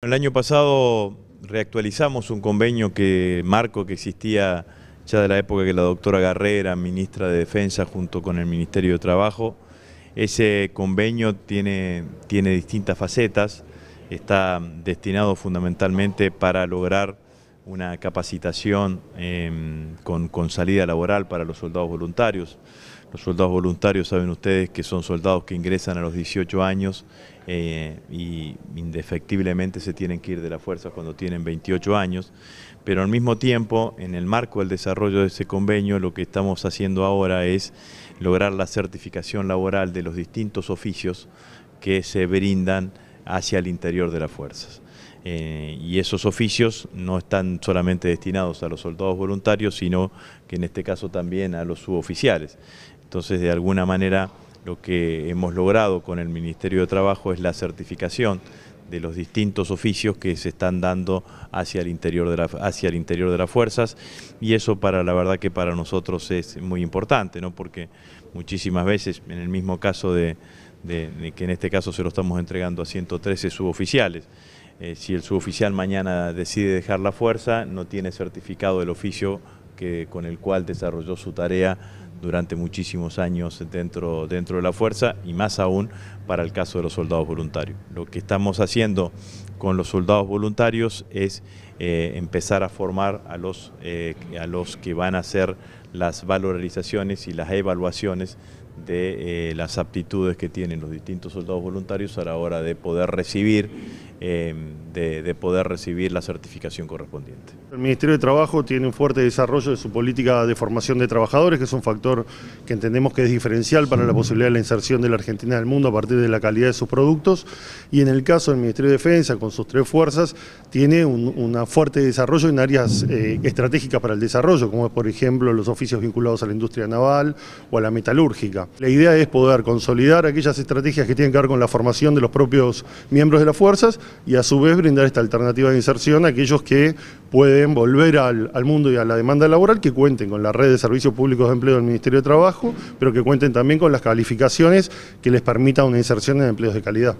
El año pasado reactualizamos un convenio que marco que existía ya de la época que la doctora Garrera, ministra de Defensa, junto con el Ministerio de Trabajo. Ese convenio tiene, tiene distintas facetas, está destinado fundamentalmente para lograr una capacitación em, con, con salida laboral para los soldados voluntarios. Los soldados voluntarios saben ustedes que son soldados que ingresan a los 18 años eh, y indefectiblemente se tienen que ir de la fuerza cuando tienen 28 años, pero al mismo tiempo, en el marco del desarrollo de ese convenio, lo que estamos haciendo ahora es lograr la certificación laboral de los distintos oficios que se brindan hacia el interior de las fuerzas. Eh, y esos oficios no están solamente destinados a los soldados voluntarios, sino que en este caso también a los suboficiales. Entonces, de alguna manera, lo que hemos logrado con el Ministerio de Trabajo es la certificación de los distintos oficios que se están dando hacia el interior de hacia el interior de las fuerzas y eso para la verdad que para nosotros es muy importante, ¿no? Porque muchísimas veces en el mismo caso de, que en este caso se lo estamos entregando a 113 suboficiales. Eh, si el suboficial mañana decide dejar la fuerza, no tiene certificado del oficio que, con el cual desarrolló su tarea durante muchísimos años dentro, dentro de la fuerza y más aún para el caso de los soldados voluntarios. Lo que estamos haciendo con los soldados voluntarios es eh, empezar a formar a los, eh, a los que van a hacer las valorizaciones y las evaluaciones de eh, las aptitudes que tienen los distintos soldados voluntarios a la hora de poder recibir de, poder recibir la certificación correspondiente. El Ministerio de Trabajo tiene un fuerte desarrollo de su política de formación de trabajadores, que es un factor que entendemos que es diferencial para la posibilidad de la inserción de la Argentina en el mundo a partir de la calidad de sus productos. Y en el caso del Ministerio de Defensa, con sus tres fuerzas, tiene un una fuerte desarrollo en áreas eh, estratégicas para el desarrollo, como es por ejemplo los oficios vinculados a la industria naval o a la metalúrgica. La idea es poder consolidar aquellas estrategias que tienen que ver con la formación de los propios miembros de las fuerzas y a su vez dar esta alternativa de inserción a aquellos que pueden volver al, al, mundo y a la demanda laboral, que cuenten con la red de servicios públicos de empleo del Ministerio de Trabajo, pero que cuenten también con las calificaciones que les permitan una inserción en empleos de calidad.